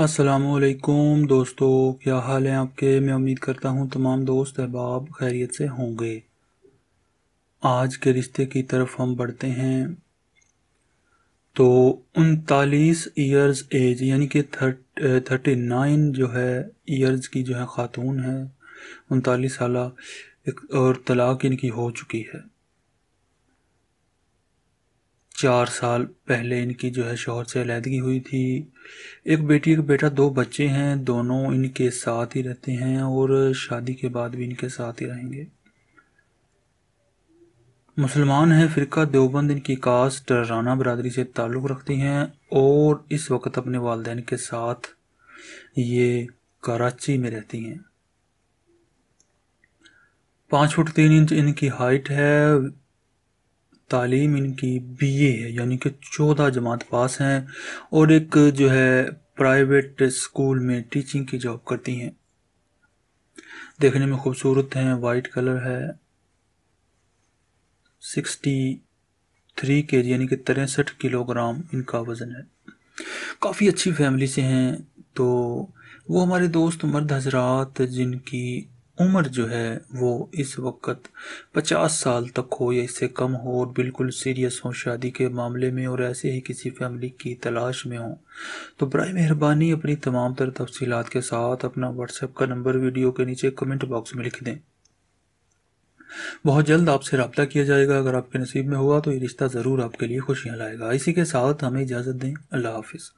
असलकुम दोस्तों क्या हाल है आपके मैं उम्मीद करता हूँ तमाम दोस्त अहबाब खैरियत से होंगे आज के रिश्ते की तरफ हम बढ़ते हैं तो उनतालीस ईयर्स एज यानी कि थर्ट थर्टी नाइन जो है ईयर्स की जो है ख़ातून है उनतालीस साल और तलाक इनकी हो चुकी है चार साल पहले इनकी जो है शोहर से अलीहदगी हुई थी एक बेटी एक बेटा दो बच्चे हैं दोनों इनके साथ ही रहते हैं और शादी के बाद भी इनके साथ ही रहेंगे मुसलमान हैं फ़िरका देवबंद इनकी कास्ट राना बरदरी से ताल्लुक़ रखती हैं और इस वक्त अपने वालदेन के साथ ये कराची में रहती हैं पाँच फुट तीन इंच इनकी हाइट है तालीम इनकी बी ए है यानी कि चौदह जमात पास हैं और एक जो है प्राइवेट स्कूल में टीचिंग की जॉब करती हैं देखने में खूबसूरत हैं वाइट कलर है सिक्सटी थ्री के जी यानी कि तिरसठ किलोग्राम इनका वज़न है काफ़ी अच्छी फैमिली से हैं तो वो हमारे दोस्त मर्द हजरात जिनकी उम्र जो है वो इस वक्त पचास साल तक हो या इससे कम हो और बिल्कुल सीरियस हो शादी के मामले में और ऐसे ही किसी फैमिली की तलाश में हो तो बर मेहरबानी अपनी तमाम तर तफसीत के साथ अपना व्हाट्सएप का नंबर वीडियो के नीचे कमेंट बॉक्स में लिख दें बहुत जल्द आपसे रबता किया जाएगा अगर आपके नसीब में हुआ तो ये रिश्ता ज़रूर आपके लिए खुशियाँ लाएगा इसी के साथ हमें इजाज़त दें अल्लाह हाफिज़